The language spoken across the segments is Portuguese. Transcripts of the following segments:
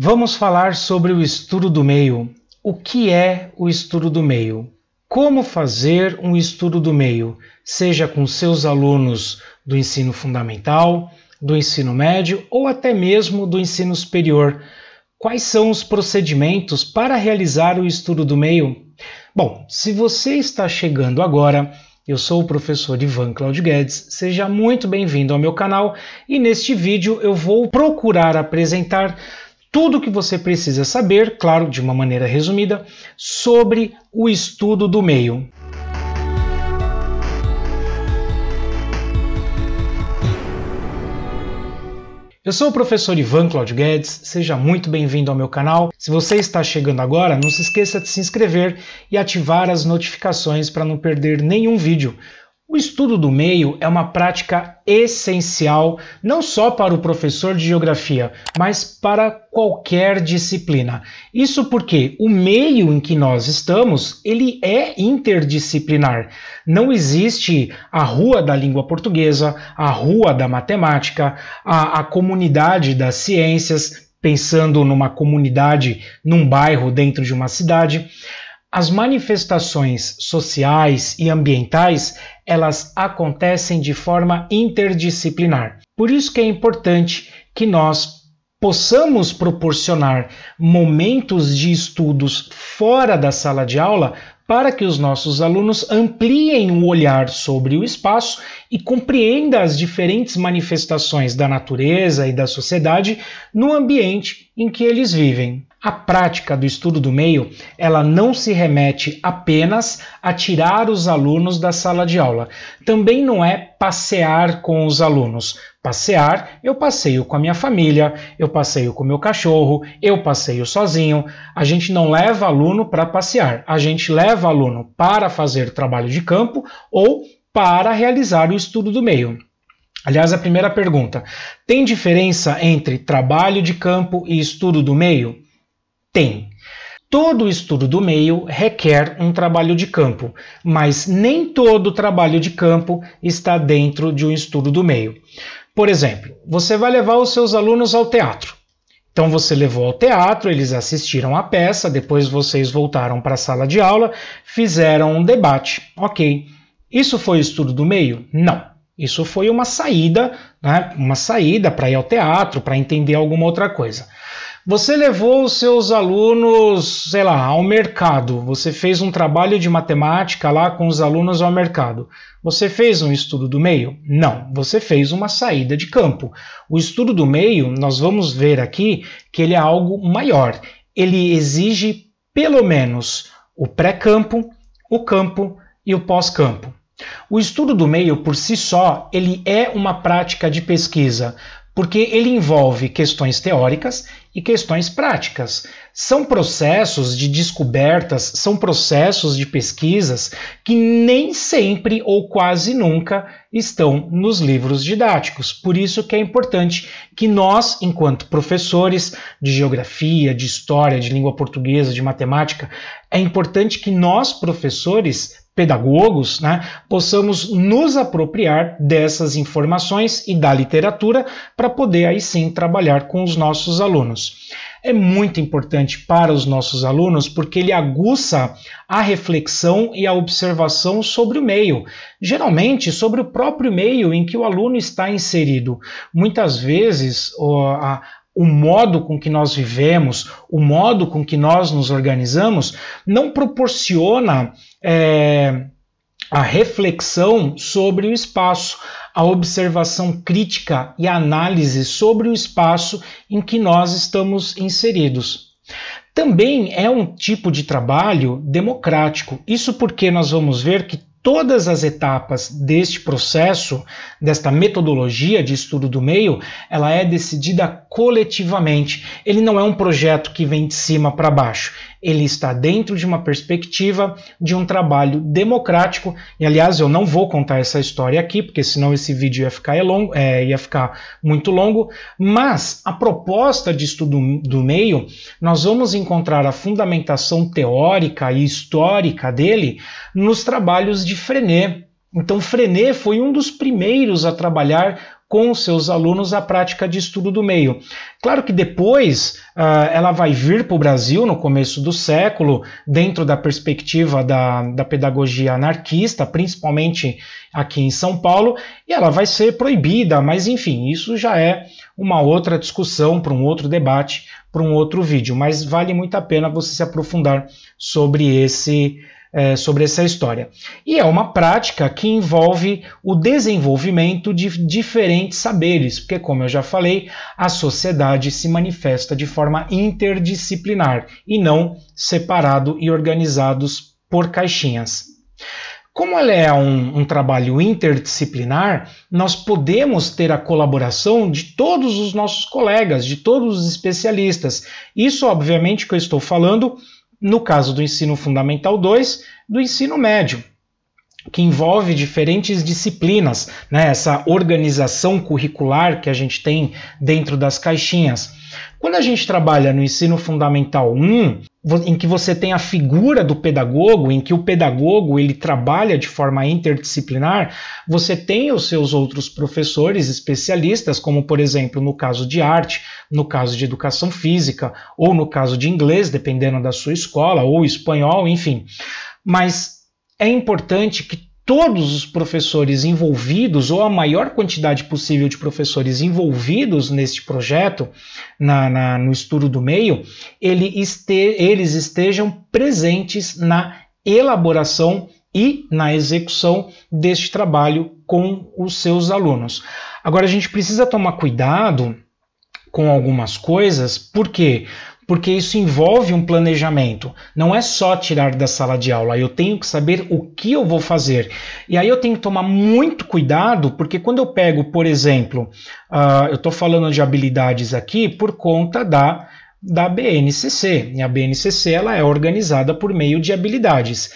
Vamos falar sobre o estudo do meio. O que é o estudo do meio? Como fazer um estudo do meio, seja com seus alunos do ensino fundamental, do ensino médio ou até mesmo do ensino superior? Quais são os procedimentos para realizar o estudo do meio? Bom, se você está chegando agora, eu sou o professor Ivan Claudio Guedes, seja muito bem-vindo ao meu canal e neste vídeo eu vou procurar apresentar tudo o que você precisa saber, claro, de uma maneira resumida, sobre o estudo do meio. Eu sou o professor Ivan Claudio Guedes, seja muito bem-vindo ao meu canal. Se você está chegando agora, não se esqueça de se inscrever e ativar as notificações para não perder nenhum vídeo. O estudo do meio é uma prática essencial não só para o professor de geografia, mas para qualquer disciplina. Isso porque o meio em que nós estamos, ele é interdisciplinar. Não existe a rua da língua portuguesa, a rua da matemática, a, a comunidade das ciências, pensando numa comunidade, num bairro dentro de uma cidade. As manifestações sociais e ambientais elas acontecem de forma interdisciplinar. Por isso que é importante que nós possamos proporcionar momentos de estudos fora da sala de aula para que os nossos alunos ampliem o olhar sobre o espaço e compreendam as diferentes manifestações da natureza e da sociedade no ambiente em que eles vivem. A prática do estudo do meio, ela não se remete apenas a tirar os alunos da sala de aula. Também não é passear com os alunos, passear, eu passeio com a minha família, eu passeio com o meu cachorro, eu passeio sozinho. A gente não leva aluno para passear, a gente leva aluno para fazer trabalho de campo ou para realizar o estudo do meio. Aliás, a primeira pergunta: tem diferença entre trabalho de campo e estudo do meio? Tem. Todo estudo do meio requer um trabalho de campo, mas nem todo trabalho de campo está dentro de um estudo do meio. Por exemplo, você vai levar os seus alunos ao teatro. Então você levou ao teatro, eles assistiram a peça, depois vocês voltaram para a sala de aula, fizeram um debate. Ok. Isso foi o estudo do meio? Não. Isso foi uma saída, né? uma saída para ir ao teatro, para entender alguma outra coisa. Você levou os seus alunos, sei lá, ao mercado. Você fez um trabalho de matemática lá com os alunos ao mercado. Você fez um estudo do meio? Não, você fez uma saída de campo. O estudo do meio, nós vamos ver aqui que ele é algo maior. Ele exige pelo menos o pré-campo, o campo e o pós-campo. O estudo do meio por si só, ele é uma prática de pesquisa, porque ele envolve questões teóricas e questões práticas. São processos de descobertas, são processos de pesquisas que nem sempre ou quase nunca estão nos livros didáticos. Por isso que é importante que nós, enquanto professores de geografia, de história, de língua portuguesa, de matemática, é importante que nós, professores, pedagogos, né, possamos nos apropriar dessas informações e da literatura para poder aí sim trabalhar com os nossos alunos. É muito importante para os nossos alunos porque ele aguça a reflexão e a observação sobre o meio, geralmente sobre o próprio meio em que o aluno está inserido. Muitas vezes, a, o modo com que nós vivemos, o modo com que nós nos organizamos, não proporciona é, a reflexão sobre o espaço, a observação crítica e análise sobre o espaço em que nós estamos inseridos. Também é um tipo de trabalho democrático. Isso porque nós vamos ver que todas as etapas deste processo, desta metodologia de estudo do meio, ela é decidida coletivamente. Ele não é um projeto que vem de cima para baixo. Ele está dentro de uma perspectiva de um trabalho democrático. E aliás, eu não vou contar essa história aqui, porque senão esse vídeo ia ficar, é longo, é, ia ficar muito longo. Mas a proposta de estudo do meio, nós vamos encontrar a fundamentação teórica e histórica dele nos trabalhos de Frenet. Então, Frenet foi um dos primeiros a trabalhar com seus alunos a prática de estudo do meio. Claro que depois uh, ela vai vir para o Brasil no começo do século, dentro da perspectiva da, da pedagogia anarquista, principalmente aqui em São Paulo, e ela vai ser proibida, mas enfim, isso já é uma outra discussão para um outro debate, para um outro vídeo, mas vale muito a pena você se aprofundar sobre esse é, sobre essa história. E é uma prática que envolve o desenvolvimento de diferentes saberes, porque, como eu já falei, a sociedade se manifesta de forma interdisciplinar e não separado e organizados por caixinhas. Como ela é um, um, trabalho interdisciplinar, nós podemos ter a colaboração de todos os nossos colegas, de todos os especialistas. Isso, obviamente, que eu estou falando no caso do ensino fundamental 2, do ensino médio, que envolve diferentes disciplinas, né? essa organização curricular que a gente tem dentro das caixinhas. Quando a gente trabalha no ensino fundamental 1, em que você tem a figura do pedagogo, em que o pedagogo ele trabalha de forma interdisciplinar, você tem os seus outros professores especialistas, como por exemplo no caso de arte, no caso de educação física, ou no caso de inglês, dependendo da sua escola, ou espanhol, enfim. Mas é importante que todos os professores envolvidos, ou a maior quantidade possível de professores envolvidos neste projeto, na, na, no estudo do meio, ele este, eles estejam presentes na elaboração e na execução deste trabalho com os seus alunos. Agora, a gente precisa tomar cuidado com algumas coisas, por quê? porque isso envolve um planejamento. Não é só tirar da sala de aula, eu tenho que saber o que eu vou fazer. E aí eu tenho que tomar muito cuidado, porque quando eu pego, por exemplo, uh, eu estou falando de habilidades aqui por conta da da BNCC. E a BNCC ela é organizada por meio de habilidades.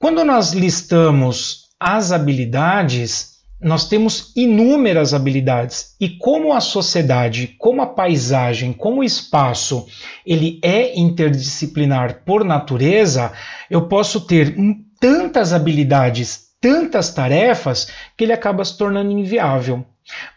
Quando nós listamos as habilidades, nós temos inúmeras habilidades e como a sociedade, como a paisagem, como o espaço, ele é interdisciplinar por natureza, eu posso ter tantas habilidades, tantas tarefas que ele acaba se tornando inviável.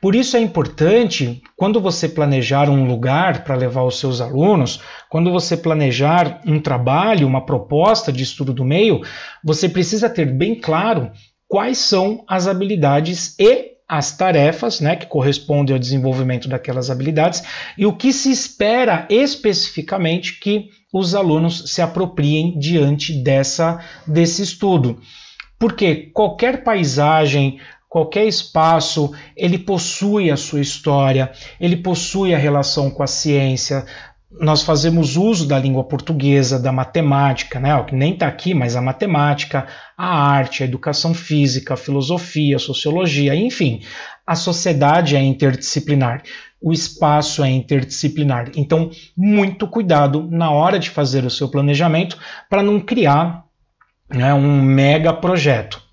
Por isso é importante, quando você planejar um lugar para levar os seus alunos, quando você planejar um trabalho, uma proposta de estudo do meio, você precisa ter bem claro quais são as habilidades e as tarefas, né, que correspondem ao desenvolvimento daquelas habilidades e o que se espera especificamente que os alunos se apropriem diante dessa desse estudo. Porque qualquer paisagem, qualquer espaço, ele possui a sua história, ele possui a relação com a ciência, nós fazemos uso da língua portuguesa, da matemática, né, que nem está aqui, mas a matemática, a arte, a educação física, a filosofia, a sociologia, enfim, a sociedade é interdisciplinar, o espaço é interdisciplinar. Então, muito cuidado na hora de fazer o seu planejamento para não criar né, um mega projeto.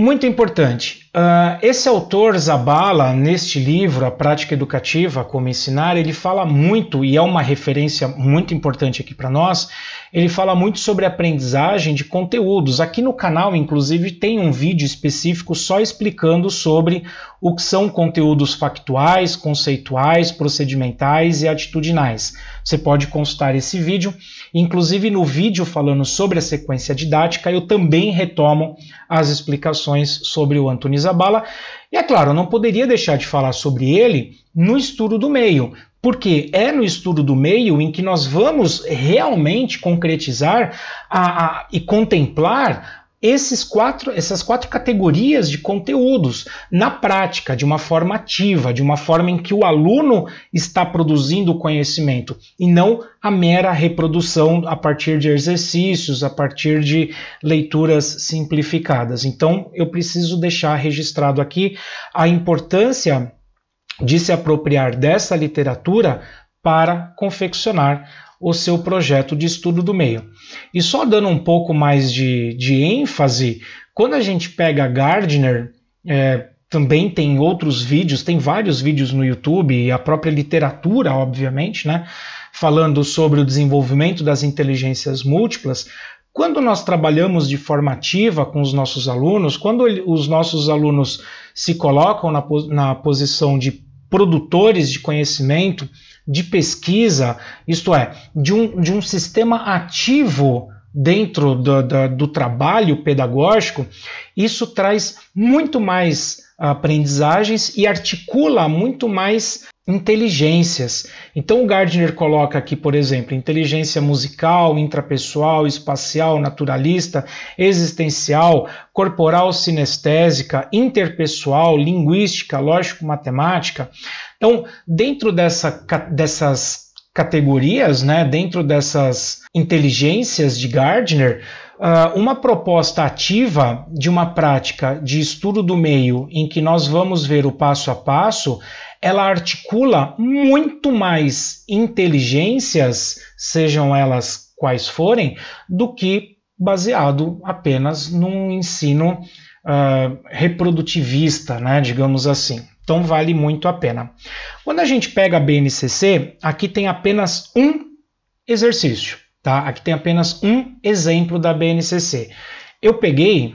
Muito importante. Uh, esse autor, Zabala, neste livro, A Prática Educativa, Como Ensinar, ele fala muito, e é uma referência muito importante aqui para nós, ele fala muito sobre aprendizagem de conteúdos. Aqui no canal, inclusive, tem um vídeo específico só explicando sobre o que são conteúdos factuais, conceituais, procedimentais e atitudinais. Você pode consultar esse vídeo. Inclusive, no vídeo falando sobre a sequência didática, eu também retomo as explicações sobre o Antônio Zabala. E é claro, eu não poderia deixar de falar sobre ele no estudo do meio, porque é no estudo do meio em que nós vamos realmente concretizar a, a, e contemplar esses quatro, essas quatro categorias de conteúdos na prática, de uma forma ativa, de uma forma em que o aluno está produzindo conhecimento e não a mera reprodução a partir de exercícios, a partir de leituras simplificadas. Então, eu preciso deixar registrado aqui a importância de se apropriar dessa literatura para confeccionar o seu projeto de estudo do meio. E só dando um pouco mais de, de ênfase, quando a gente pega Gardner, é, também tem outros vídeos, tem vários vídeos no YouTube e a própria literatura, obviamente, né, falando sobre o desenvolvimento das inteligências múltiplas. Quando nós trabalhamos de formativa com os nossos alunos, quando os nossos alunos se colocam na, na posição de produtores de conhecimento, de pesquisa, isto é, de um, de um sistema ativo dentro do, do, do trabalho pedagógico, isso traz muito mais aprendizagens e articula muito mais inteligências. Então o Gardner coloca aqui, por exemplo, inteligência musical, intrapessoal, espacial, naturalista, existencial, corporal, sinestésica, interpessoal, linguística, lógico-matemática. Então, dentro dessa, dessas categorias, né, dentro dessas inteligências de Gardner, ah, uma proposta ativa de uma prática de estudo do meio em que nós vamos ver o passo a passo, ela articula muito mais inteligências, sejam elas quais forem, do que baseado apenas num ensino uh, reprodutivista, né, digamos assim. Então vale muito a pena. Quando a gente pega a BNCC, aqui tem apenas um exercício, tá? Aqui tem apenas um exemplo da BNCC. Eu peguei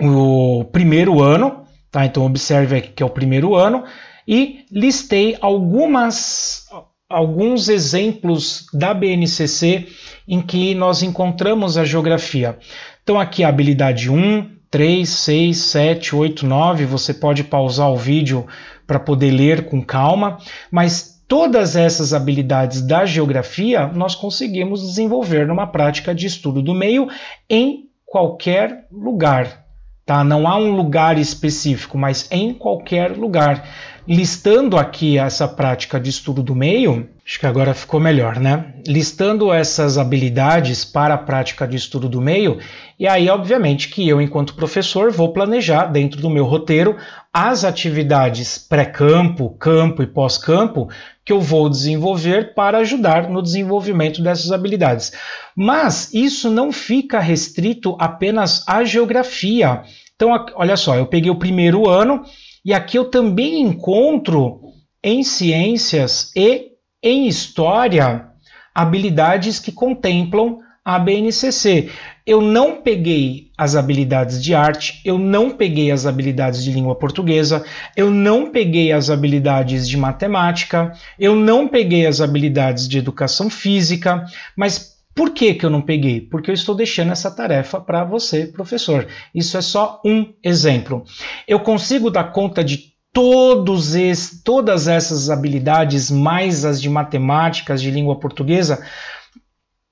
o primeiro ano, tá? Então observe aqui que é o primeiro ano e listei algumas alguns exemplos da BNCC em que nós encontramos a geografia. Então aqui é a habilidade 1, 3, 6, 7, 8, 9, você pode pausar o vídeo para poder ler com calma, mas todas essas habilidades da geografia nós conseguimos desenvolver numa prática de estudo do meio em qualquer lugar. Tá? Não há um lugar específico, mas em qualquer lugar listando aqui essa prática de estudo do meio, acho que agora ficou melhor, né? Listando essas habilidades para a prática de estudo do meio, e aí, obviamente, que eu, enquanto professor, vou planejar dentro do meu roteiro as atividades pré-campo, campo e pós-campo que eu vou desenvolver para ajudar no desenvolvimento dessas habilidades. Mas isso não fica restrito apenas à geografia. Então, olha só, eu peguei o primeiro ano e aqui eu também encontro em ciências e em história habilidades que contemplam a BNCC. Eu não peguei as habilidades de arte, eu não peguei as habilidades de língua portuguesa, eu não peguei as habilidades de matemática, eu não peguei as habilidades de educação física, mas por que, que eu não peguei? Porque eu estou deixando essa tarefa para você, professor. Isso é só um exemplo. Eu consigo dar conta de todos es, todas essas habilidades, mais as de matemáticas, de língua portuguesa?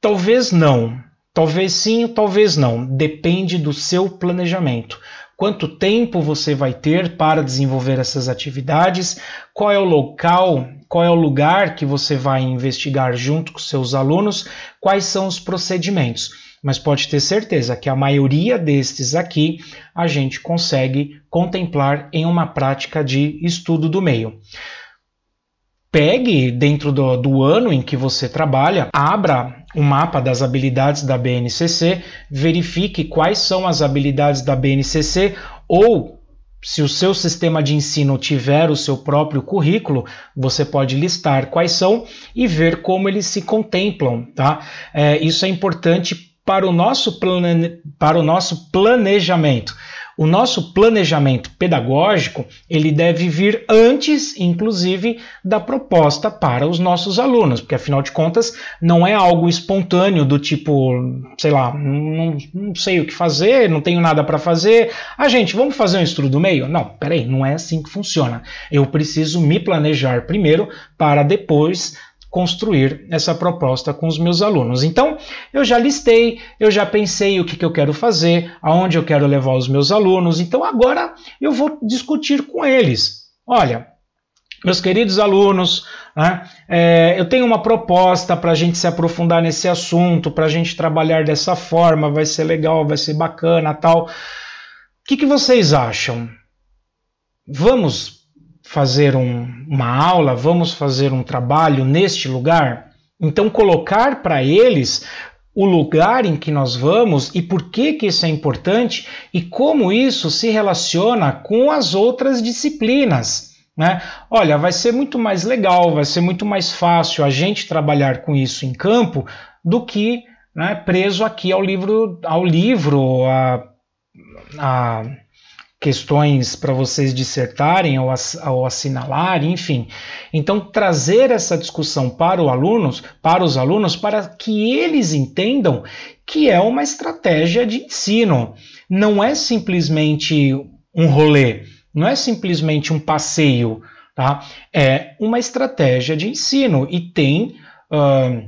Talvez não. Talvez sim, talvez não. Depende do seu planejamento quanto tempo você vai ter para desenvolver essas atividades, qual é o local, qual é o lugar que você vai investigar junto com seus alunos, quais são os procedimentos. Mas pode ter certeza que a maioria destes aqui a gente consegue contemplar em uma prática de estudo do meio pegue dentro do, do, ano em que você trabalha, abra o mapa das habilidades da BNCC, verifique quais são as habilidades da BNCC ou se o seu sistema de ensino tiver o seu próprio currículo, você pode listar quais são e ver como eles se contemplam, tá? É, isso é importante para o nosso, plane... para o nosso planejamento. O nosso planejamento pedagógico, ele deve vir antes, inclusive, da proposta para os nossos alunos, porque afinal de contas não é algo espontâneo do tipo, sei lá, não, não sei o que fazer, não tenho nada para fazer. Ah, gente, vamos fazer um estudo do meio? Não, peraí, não é assim que funciona. Eu preciso me planejar primeiro para depois construir essa proposta com os meus alunos. Então, eu já listei, eu já pensei o que, que eu quero fazer, aonde eu quero levar os meus alunos, então agora eu vou discutir com eles. Olha, meus queridos alunos, né, é, eu tenho uma proposta para a gente se aprofundar nesse assunto, para a gente trabalhar dessa forma, vai ser legal, vai ser bacana, tal. O que, que vocês acham? Vamos fazer um, uma aula, vamos fazer um trabalho neste lugar? Então, colocar para eles o lugar em que nós vamos e por que, que isso é importante e como isso se relaciona com as outras disciplinas. Né? Olha, vai ser muito mais legal, vai ser muito mais fácil a gente trabalhar com isso em campo do que né, preso aqui ao livro, ao livro, a, a questões para vocês dissertarem ou, ou assinalar, enfim. Então trazer essa discussão para os alunos, para os alunos, para que eles entendam que é uma estratégia de ensino. Não é simplesmente um rolê, não é simplesmente um passeio, tá? É uma estratégia de ensino e tem uh,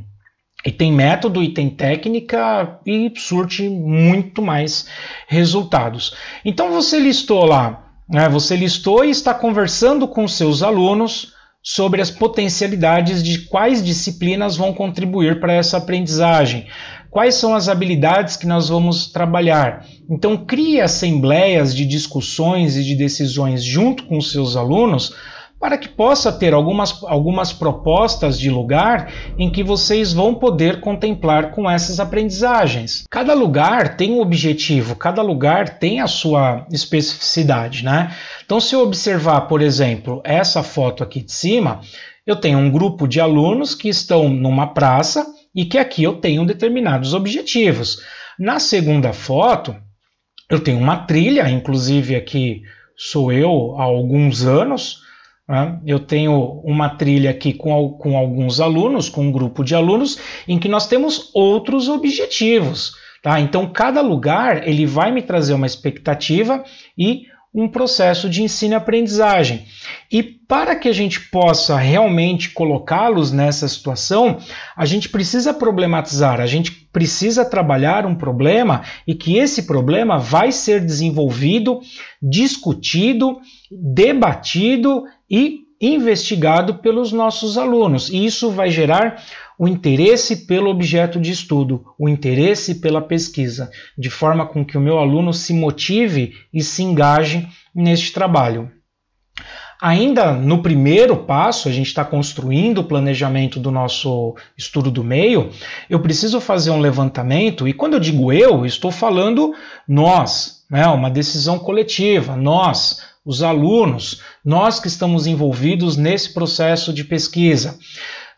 e tem método e tem técnica e surte muito mais resultados. Então você listou lá, né, você listou e está conversando com seus alunos sobre as potencialidades de quais disciplinas vão contribuir para essa aprendizagem, quais são as habilidades que nós vamos trabalhar. Então crie assembleias de discussões e de decisões junto com seus alunos para que possa ter algumas, algumas propostas de lugar em que vocês vão poder contemplar com essas aprendizagens. Cada lugar tem um objetivo, cada lugar tem a sua especificidade, né? Então, se eu observar, por exemplo, essa foto aqui de cima, eu tenho um grupo de alunos que estão numa praça e que aqui eu tenho determinados objetivos. Na segunda foto, eu tenho uma trilha, inclusive aqui sou eu há alguns anos né? Eu tenho uma trilha aqui com, com alguns alunos, com um grupo de alunos, em que nós temos outros objetivos. Tá? Então, cada lugar ele vai me trazer uma expectativa e um processo de ensino e aprendizagem. E para que a gente possa realmente colocá-los nessa situação, a gente precisa problematizar, a gente precisa trabalhar um problema e que esse problema vai ser desenvolvido, discutido debatido e investigado pelos nossos alunos. E isso vai gerar o interesse pelo objeto de estudo, o interesse pela pesquisa, de forma com que o meu aluno se motive e se engaje neste trabalho. Ainda no primeiro passo, a gente está construindo o planejamento do nosso estudo do meio. Eu preciso fazer um levantamento, e quando eu digo eu, estou falando nós, né, uma decisão coletiva, nós, os alunos, nós que estamos envolvidos nesse processo de pesquisa.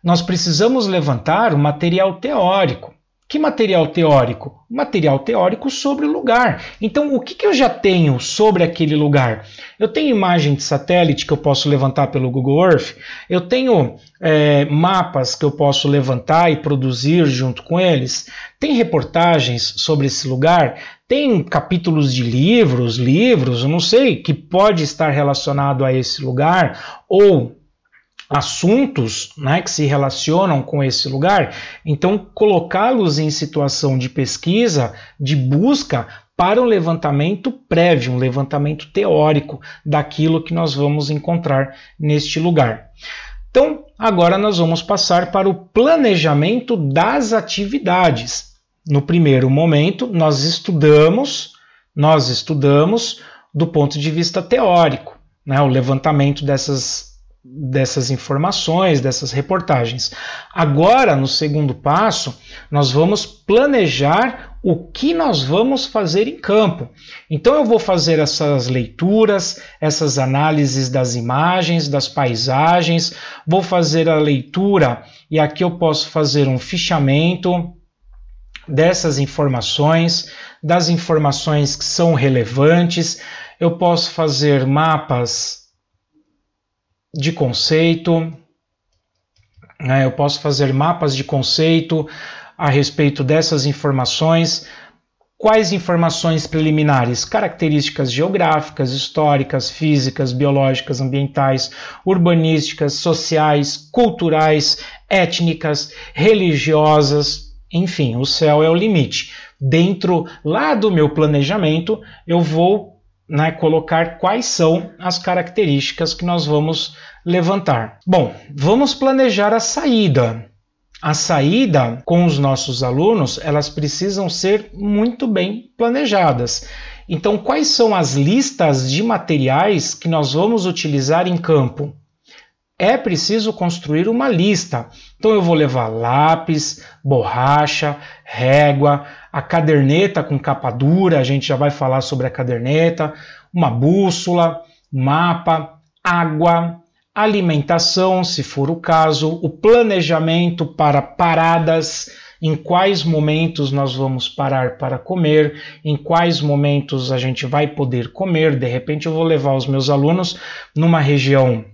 Nós precisamos levantar o material teórico que material teórico? Material teórico sobre o lugar. Então, o que, que eu já tenho sobre aquele lugar? Eu tenho imagem de satélite que eu posso levantar pelo Google Earth, eu tenho é, mapas que eu posso levantar e produzir junto com eles, tem reportagens sobre esse lugar, tem capítulos de livros, livros, não sei, que pode estar relacionado a esse lugar, ou assuntos né, que se relacionam com esse lugar, então colocá-los em situação de pesquisa, de busca para um levantamento prévio, um levantamento teórico daquilo que nós vamos encontrar neste lugar. Então, agora nós vamos passar para o planejamento das atividades. No primeiro momento, nós estudamos, nós estudamos do ponto de vista teórico, né, o levantamento dessas dessas informações, dessas reportagens. Agora, no segundo passo, nós vamos planejar o que nós vamos fazer em campo. Então eu vou fazer essas leituras, essas análises das imagens, das paisagens, vou fazer a leitura e aqui eu posso fazer um fichamento dessas informações, das informações que são relevantes. Eu posso fazer mapas de conceito. Né? Eu posso fazer mapas de conceito a respeito dessas informações. Quais informações preliminares? Características geográficas, históricas, físicas, biológicas, ambientais, urbanísticas, sociais, culturais, étnicas, religiosas, enfim, o céu é o limite. Dentro lá do meu planejamento, eu vou né, colocar quais são as características que nós vamos levantar. Bom, vamos planejar a saída. A saída com os nossos alunos, elas precisam ser muito bem planejadas. Então, quais são as listas de materiais que nós vamos utilizar em campo? É preciso construir uma lista. Então, eu vou levar lápis, borracha, régua, a caderneta com capa dura, a gente já vai falar sobre a caderneta, uma bússola, mapa, água, alimentação, se for o caso, o planejamento para paradas, em quais momentos nós vamos parar para comer, em quais momentos a gente vai poder comer. De repente, eu vou levar os meus alunos numa região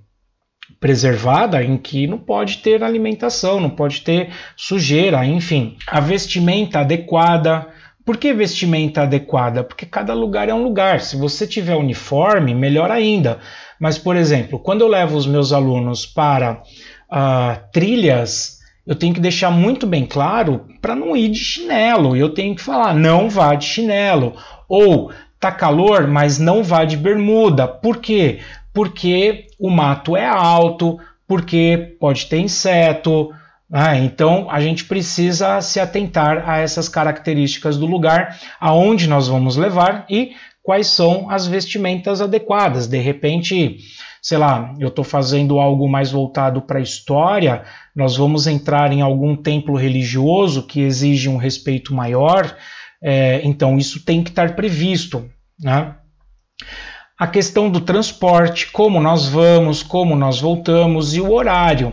preservada em que não pode ter alimentação, não pode ter sujeira, enfim. A vestimenta adequada. Por que vestimenta adequada? Porque cada lugar é um lugar. Se você tiver uniforme, melhor ainda. Mas, por exemplo, quando eu levo os meus alunos para uh, trilhas eu tenho que deixar muito bem claro para não ir de chinelo. Eu tenho que falar, não vá de chinelo. Ou tá calor, mas não vá de bermuda. Por quê? Porque o mato é alto, porque pode ter inseto. Né? então a gente precisa se atentar a essas características do lugar aonde nós vamos levar e quais são as vestimentas adequadas. De repente, sei lá, eu estou fazendo algo mais voltado para a história, nós vamos entrar em algum templo religioso que exige um respeito maior, é, então isso tem que estar previsto. Né? a questão do transporte, como nós vamos, como nós voltamos e o horário.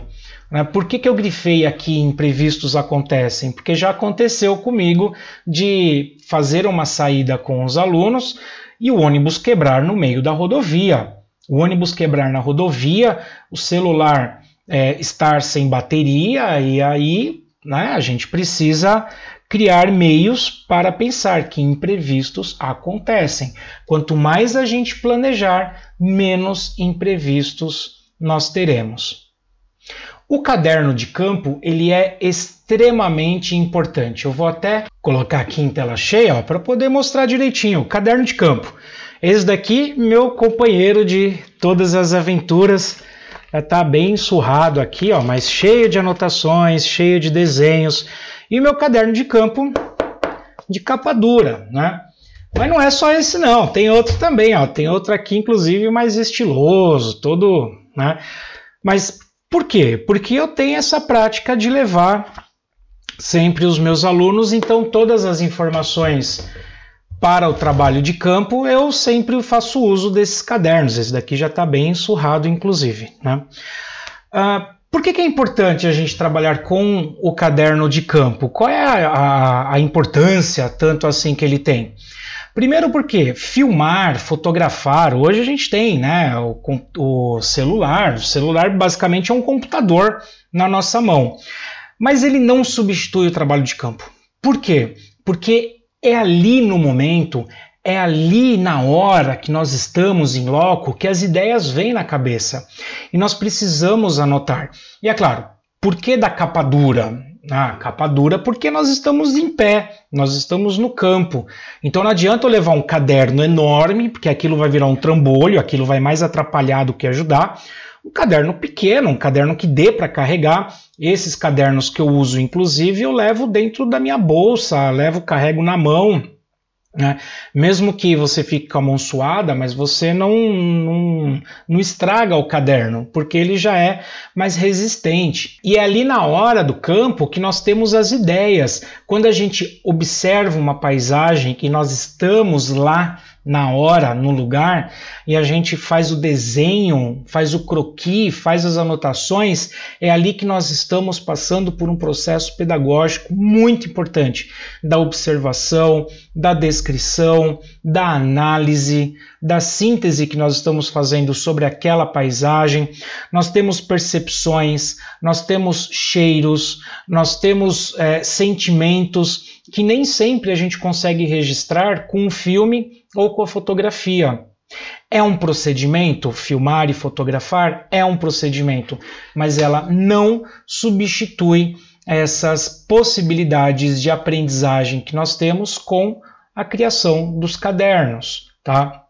Né? Por que, que eu grifei aqui imprevistos acontecem? Porque já aconteceu comigo de fazer uma saída com os alunos e o ônibus quebrar no meio da rodovia. O ônibus quebrar na rodovia, o celular é, estar sem bateria e aí né, a gente precisa criar meios para pensar que imprevistos acontecem. Quanto mais a gente planejar, menos imprevistos nós teremos. O caderno de campo ele é extremamente importante. Eu vou até colocar aqui em tela cheia para poder mostrar direitinho. O caderno de campo. Esse daqui, meu companheiro de todas as aventuras, está bem surrado aqui, ó, mas cheio de anotações, cheio de desenhos, e meu caderno de campo de capa dura, né? Mas não é só esse não, tem outro também, ó. Tem outro aqui, inclusive, mais estiloso, todo, né? Mas por quê? Porque eu tenho essa prática de levar sempre os meus alunos, então todas as informações para o trabalho de campo, eu sempre faço uso desses cadernos. Esse daqui já está bem surrado, inclusive. Né? Ah, por que, que, é importante a gente trabalhar com o caderno de campo? Qual é a, a, a importância, tanto assim, que ele tem? Primeiro porque filmar, fotografar, hoje a gente tem né, o, o, celular. O celular basicamente é um computador na nossa mão. Mas ele não substitui o trabalho de campo. Por quê? Porque é ali no momento, é ali na hora que nós estamos em loco que as ideias vêm na cabeça e nós precisamos anotar. E é claro, por que da capa dura? Ah, capa dura porque nós estamos em pé, nós estamos no campo. Então não adianta eu levar um caderno enorme, porque aquilo vai virar um trambolho, aquilo vai mais atrapalhar do que ajudar. Um caderno pequeno, um caderno que dê para carregar. Esses cadernos que eu uso, inclusive, eu levo dentro da minha bolsa, levo, carrego na mão né? Mesmo que você fique com a mão suada, mas você não, não, não, estraga o caderno, porque ele já é mais resistente. E é ali na hora do campo que nós temos as ideias. Quando a gente observa uma paisagem que nós estamos lá, na hora, no lugar, e a gente faz o desenho, faz o croqui, faz as anotações, é ali que nós estamos passando por um processo pedagógico muito importante da observação, da descrição, da análise, da síntese que nós estamos fazendo sobre aquela paisagem. Nós temos percepções, nós temos cheiros, nós temos é, sentimentos que nem sempre a gente consegue registrar com o um filme ou com a fotografia. É um procedimento, filmar e fotografar é um procedimento, mas ela não substitui essas possibilidades de aprendizagem que nós temos com a criação dos cadernos, tá?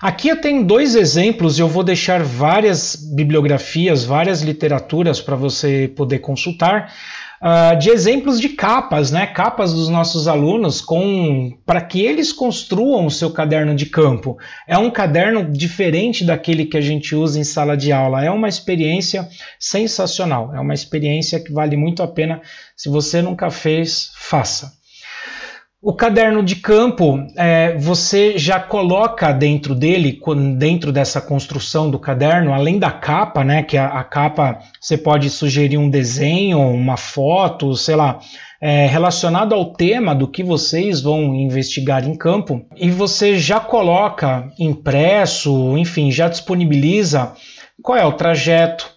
Aqui eu tenho dois exemplos, eu vou deixar várias bibliografias, várias literaturas para você poder consultar, uh, de exemplos de capas, né? Capas dos nossos alunos com para que eles construam o seu caderno de campo. É um caderno diferente daquele que a gente usa em sala de aula. É uma experiência sensacional. É uma experiência que vale muito a pena. Se você nunca fez, faça. O caderno de campo, é, você já coloca dentro dele, dentro dessa construção do caderno, além da capa, né? Que a, a capa você pode sugerir um desenho, uma foto, sei lá, é, relacionado ao tema do que vocês vão investigar em campo, e você já coloca impresso, enfim, já disponibiliza qual é o trajeto,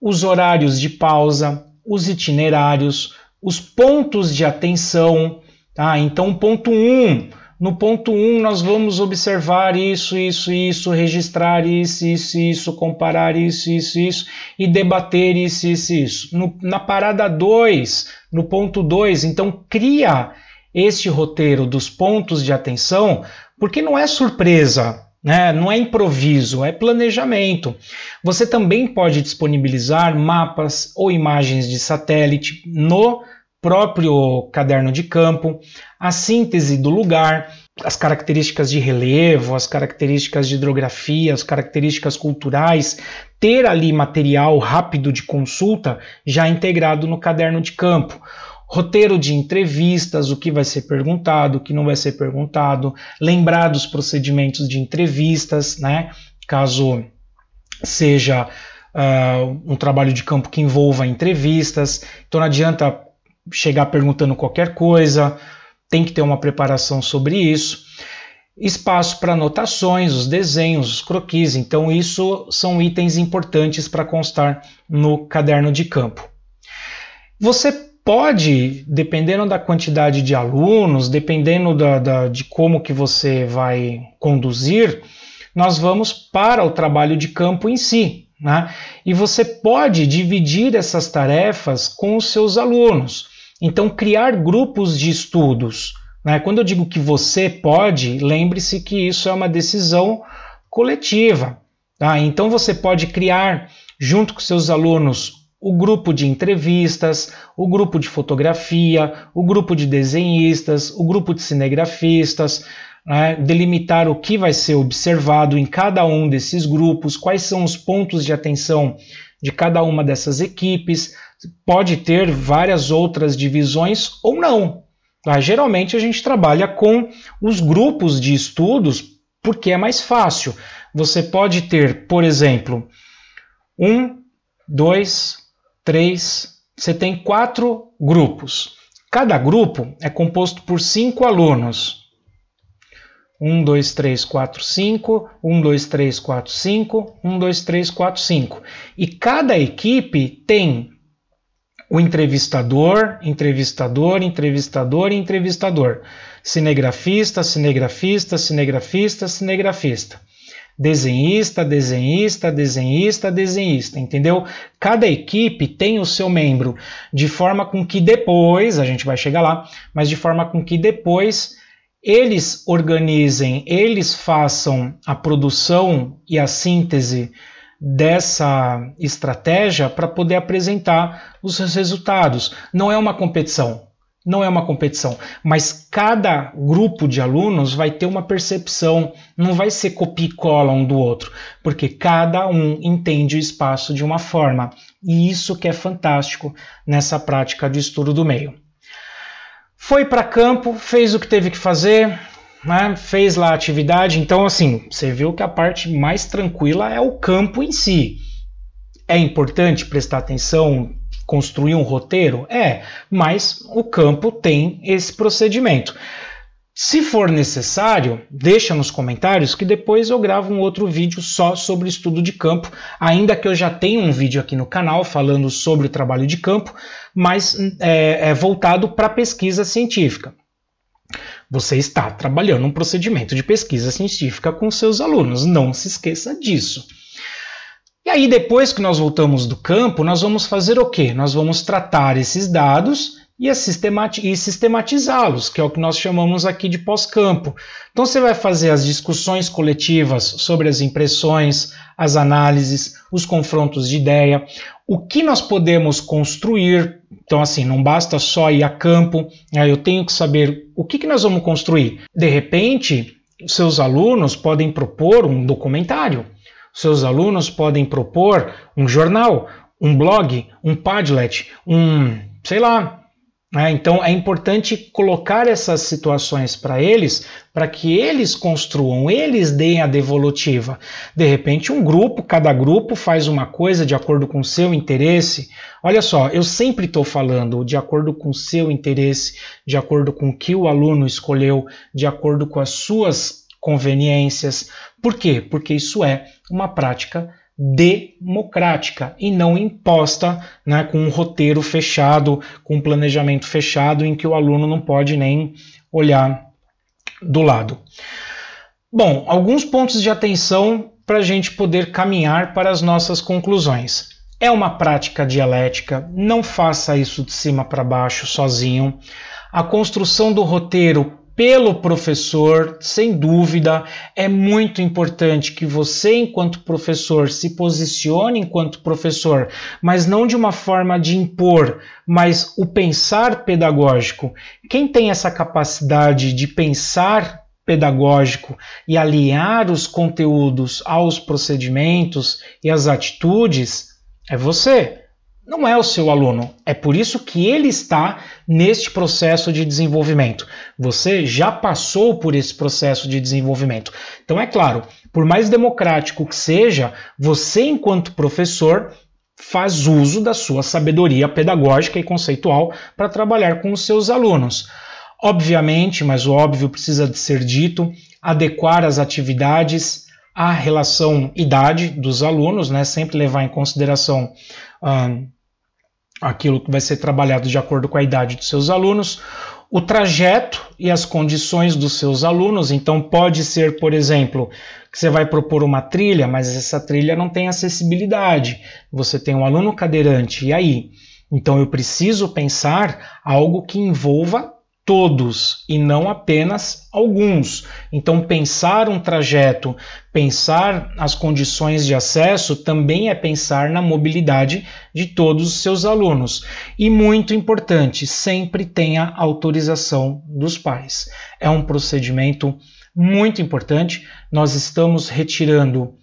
os horários de pausa, os itinerários, os pontos de atenção Tá? Então, ponto 1. Um, no ponto 1, um, nós vamos observar isso, isso, isso, registrar isso, isso, isso, comparar isso, isso, isso e debater isso, isso, isso. No, na parada 2, no ponto 2, então cria este roteiro dos pontos de atenção, porque não é surpresa, né? não é improviso, é planejamento. Você também pode disponibilizar mapas ou imagens de satélite no próprio caderno de campo, a síntese do lugar, as características de relevo, as características de hidrografia, as características culturais, ter ali material rápido de consulta já integrado no caderno de campo. Roteiro de entrevistas, o que vai ser perguntado, o que não vai ser perguntado, lembrar dos procedimentos de entrevistas, né? Caso seja uh, um trabalho de campo que envolva entrevistas, então não adianta chegar perguntando qualquer coisa, tem que ter uma preparação sobre isso. Espaço para anotações, os desenhos, os croquis, então isso são itens importantes para constar no caderno de campo. Você pode, dependendo da quantidade de alunos, dependendo da, da, de como que você vai conduzir, nós vamos para o trabalho de campo em si. Né? E você pode dividir essas tarefas com os seus alunos. Então, criar grupos de estudos. Né? Quando eu digo que você pode, lembre-se que isso é uma decisão coletiva. Tá? Então, você pode criar, junto com seus alunos, o grupo de entrevistas, o grupo de fotografia, o grupo de desenhistas, o grupo de cinegrafistas. Né, delimitar o que vai ser observado em cada um desses grupos, quais são os pontos de atenção de cada uma dessas equipes, pode ter várias outras divisões ou não. Tá? Geralmente a gente trabalha com os grupos de estudos porque é mais fácil. Você pode ter, por exemplo, um, dois, três. Você tem quatro grupos. Cada grupo é composto por cinco alunos. 1, 2, 3, 4, 5, 1, 2, 3, 4, 5, 1, 2, 3, 4, 5. E cada equipe tem o entrevistador, entrevistador, entrevistador, entrevistador, cinegrafista, cinegrafista, cinegrafista, cinegrafista, desenhista, desenhista, desenhista, desenhista, entendeu? Cada equipe tem o seu membro, de forma com que depois, a gente vai chegar lá, mas de forma com que depois eles organizem, eles façam a produção e a síntese dessa estratégia para poder apresentar os resultados. Não é uma competição, não é uma competição, mas cada grupo de alunos vai ter uma percepção, não vai ser copia e cola um do outro, porque cada um entende o espaço de uma forma, e isso que é fantástico nessa prática de estudo do meio. Foi para campo, fez o que teve que fazer, né, fez lá a atividade. Então, assim, você viu que a parte mais tranquila é o campo em si. É importante prestar atenção, construir um roteiro? É, mas o campo tem esse procedimento. Se for necessário, deixa nos comentários que depois eu gravo um outro vídeo só sobre estudo de campo, ainda que eu já tenha um vídeo aqui no canal falando sobre o trabalho de campo, mas é, é voltado para pesquisa científica. Você está trabalhando um procedimento de pesquisa científica com seus alunos, não se esqueça disso. E aí, depois que nós voltamos do campo, nós vamos fazer o quê? Nós vamos tratar esses dados e, sistemati e sistematizá-los, que é o que nós chamamos aqui de pós-campo. Então você vai fazer as discussões coletivas sobre as impressões, as análises, os confrontos de ideia, o que nós podemos construir. Então, assim, não basta só ir a campo, né? eu tenho que saber o que, que nós vamos construir. De repente, seus alunos podem propor um documentário, seus alunos podem propor um jornal, um blog, um Padlet, um, sei lá, né? então é importante colocar essas situações para eles, para que eles construam, eles deem a devolutiva. De repente, um grupo, cada grupo faz uma coisa de acordo com seu interesse. Olha só, eu sempre estou falando de acordo com seu interesse, de acordo com o que o aluno escolheu, de acordo com as suas conveniências. Por quê? Porque isso é uma prática democrática e não imposta, né, com um roteiro fechado, com um planejamento fechado em que o aluno não pode nem olhar do lado. Bom, alguns pontos de atenção para a gente poder caminhar para as nossas conclusões. É uma prática dialética, não faça isso de cima para baixo sozinho. A construção do roteiro pelo professor, sem dúvida, é muito importante que você, enquanto professor, se posicione enquanto professor, mas não de uma forma de impor, mas o pensar pedagógico. Quem tem essa capacidade de pensar pedagógico e aliar os conteúdos aos procedimentos e às atitudes é você não é o seu aluno. É por isso que ele está neste processo de desenvolvimento. Você já passou por esse processo de desenvolvimento. Então, é claro, por mais democrático que seja, você, enquanto professor, faz uso da sua sabedoria pedagógica e conceitual para trabalhar com os seus alunos. Obviamente, mas o óbvio precisa de ser dito, adequar as atividades à relação idade dos alunos, né? Sempre levar em consideração ah, aquilo que vai ser trabalhado de acordo com a idade dos seus alunos, o trajeto e as condições dos seus alunos. Então, pode ser, por exemplo, que você vai propor uma trilha, mas essa trilha não tem acessibilidade. Você tem um aluno cadeirante, e aí? Então, eu preciso pensar algo que envolva todos e não apenas alguns. Então, pensar um trajeto Pensar as condições de acesso também é pensar na mobilidade de todos os seus alunos. E muito importante, sempre tenha autorização dos pais. É um procedimento muito importante. Nós estamos retirando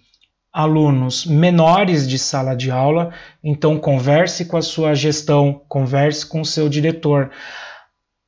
alunos menores de sala de aula, então converse com a sua gestão, converse com o seu diretor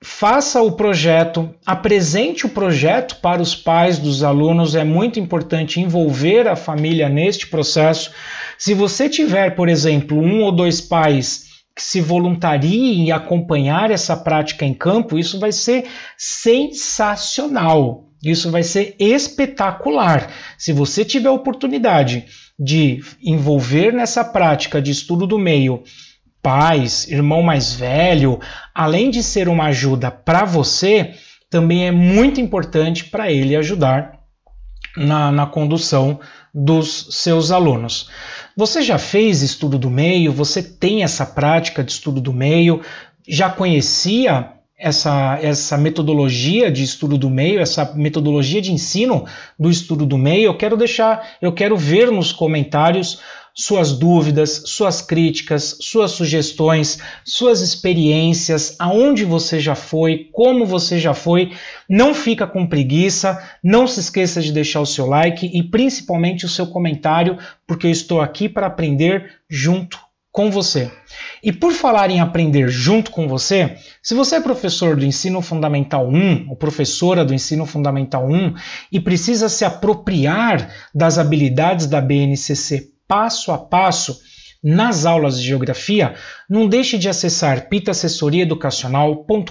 faça o projeto, apresente o projeto para os pais dos alunos, é muito importante envolver a família neste processo. Se você tiver, por exemplo, um ou dois pais que se voluntariem e acompanhar essa prática em campo, isso vai ser sensacional. Isso vai ser espetacular. Se você tiver a oportunidade de envolver nessa prática de estudo do meio pais, irmão mais velho, além de ser uma ajuda para você, também é muito importante para ele ajudar na, na, condução dos seus alunos. Você já fez estudo do meio? Você tem essa prática de estudo do meio? Já conhecia essa, essa metodologia de estudo do meio, essa metodologia de ensino do estudo do meio? Eu quero deixar, eu quero ver nos comentários suas dúvidas, suas críticas, suas sugestões, suas experiências, aonde você já foi, como você já foi. Não fica com preguiça, não se esqueça de deixar o seu like e principalmente o seu comentário, porque eu estou aqui para aprender junto com você. E por falar em aprender junto com você, se você é professor do ensino fundamental 1 ou professora do ensino fundamental 1 e precisa se apropriar das habilidades da BNCC passo a passo nas aulas de geografia, não deixe de acessar pitassessoriaeducacional.com.br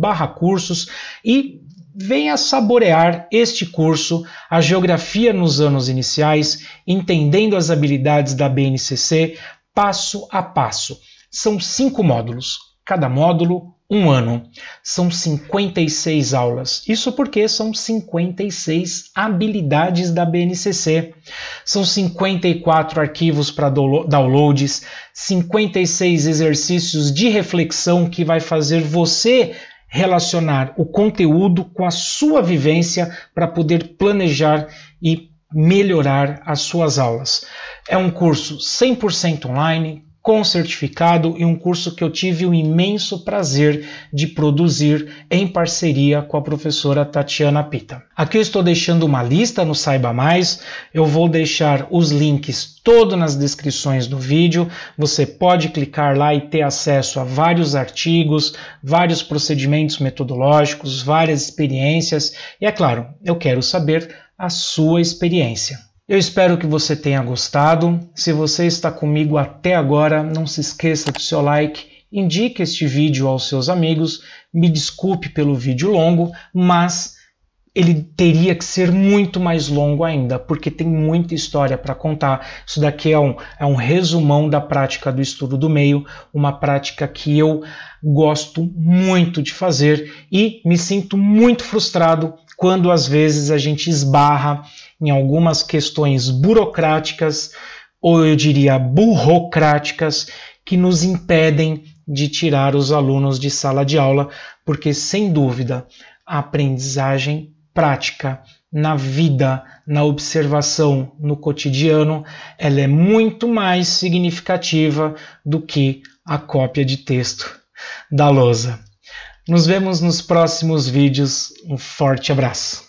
barra cursos e venha saborear este curso, a geografia nos anos iniciais, entendendo as habilidades da BNCC passo a passo. São cinco módulos, cada módulo um ano. São 56 aulas. Isso porque são 56 habilidades da BNCC. São 54 arquivos para downloads, 56 exercícios de reflexão que vai fazer você relacionar o conteúdo com a sua vivência para poder planejar e melhorar as suas aulas. É um curso 100% online, com certificado e um curso que eu tive o imenso prazer de produzir em parceria com a professora Tatiana Pita. Aqui eu estou deixando uma lista no Saiba Mais, eu vou deixar os links todos nas descrições do vídeo. Você pode clicar lá e ter acesso a vários artigos, vários procedimentos metodológicos, várias experiências e, é claro, eu quero saber a sua experiência. Eu espero que você tenha gostado. Se você está comigo até agora, não se esqueça do seu like, indique este vídeo aos seus amigos. Me desculpe pelo vídeo longo, mas ele teria que ser muito mais longo ainda, porque tem muita história para contar. Isso daqui é um, é um resumão da prática do estudo do meio, uma prática que eu gosto muito de fazer e me sinto muito frustrado quando às vezes a gente esbarra em algumas questões burocráticas, ou eu diria burocráticas, que nos impedem de tirar os alunos de sala de aula, porque sem dúvida a aprendizagem prática na vida, na observação, no cotidiano, ela é muito mais significativa do que a cópia de texto da lousa. Nos vemos nos próximos vídeos. Um forte abraço.